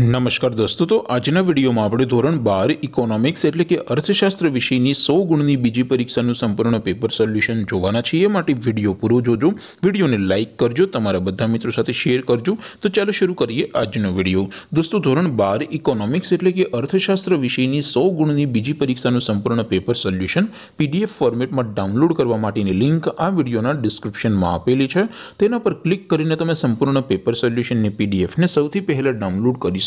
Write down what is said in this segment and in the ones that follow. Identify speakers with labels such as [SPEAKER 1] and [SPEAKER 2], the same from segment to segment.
[SPEAKER 1] નમસ્કાર દોસ્તો તો આજનો વિડિયોમાં આપણે ધોરણ 12 ઇકોનોમિક્સ એટલે કે અર્થશાસ્ત્ર વિષયની 100 ગુણની બીજી પરીક્ષાનું સંપૂર્ણ પેપર સોલ્યુશન જોવાના છે એ માટે વિડિયો પૂરું જોજો વિડિયોને લાઈક કરજો તમારા બધા મિત્રો સાથે શેર કરજો તો ચાલો શરૂ કરીએ આજનો વિડિયો દોસ્તો ધોરણ 12 ઇકોનોમિક્સ એટલે કે અર્થશાસ્ત્ર વિષયની 100 ગુણની બીજી પરીક્ષાનું સંપૂર્ણ પેપર સોલ્યુશન PDF ફોર્મેટમાં ડાઉનલોડ કરવા માટેની લિંક આ વિડિયોના ડિસ્ક્રિપ્શનમાં આપેલી છે તેના પર ક્લિક કરીને તમે સંપૂર્ણ પેપર સોલ્યુશન ને PDF ને સૌથી પહેલા ડાઉનલોડ કરી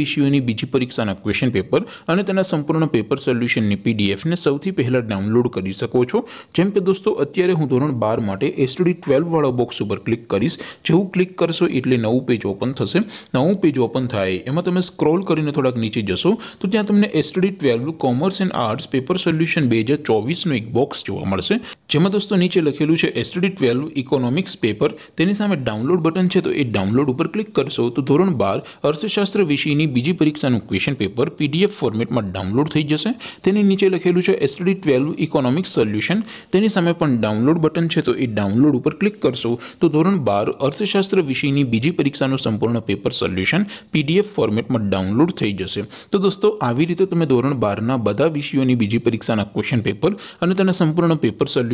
[SPEAKER 1] વિષયોની બીજી પરીક્ષાના ક્વેશ્ચન પેપર અને તેના સંપૂર્ણ પેપર સોલ્યુશનની પીડીએફને સૌથી પહેલાં ડાઉનલોડ કરી શકો છો જેમ કે દોસ્તો અત્યારે હું ધોરણ બાર માટે એસડી ટ્વેલ્વવાળા બોક્સ ઉપર ક્લિક કરીશ જેવું ક્લિક કરશો એટલે નવું પેજ ઓપન થશે નવું પેજ ઓપન થાય એમાં તમે સ્ક્રોલ કરીને થોડાક નીચે જશો તો ત્યાં તમને SD twelve commerce and arts paper solution બે હજાર ચોવીસનું એક બોક્સ જોવા મળશે જેમા દોસ્તો નીચે લખેલું છે STD 12u ઇકોનોમિક્સ પેપર તેની સામે ડાઉનલોડ બટન છે તો એ ડાઉનલોડ ઉપર ક્લિક કરશો તો ધોરણ 12 અર્થશાસ્ત્ર વિષયની બીજી પરીક્ષાનું ક્વેશ્ચન પેપર PDF ફોર્મેટમાં ડાઉનલોડ થઈ જશે તેની નીચે લખેલું છે STD 12u ઇકોનોમિક સોલ્યુશન તેની સામે પણ ડાઉનલોડ બટન છે તો એ ડાઉનલોડ ઉપર ક્લિક કરશો તો ધોરણ 12 અર્થશાસ્ત્ર વિષયની બીજી પરીક્ષાનો સંપૂર્ણ પેપર સોલ્યુશન PDF ફોર્મેટમાં ડાઉનલોડ થઈ જશે તો દોસ્તો આવી રીતે તમે ધોરણ 12 ના બધા વિષયોની બીજી પરીક્ષાના ક્વેશ્ચન પેપર અને તેના સંપૂર્ણ પેપર સોલ્યુશન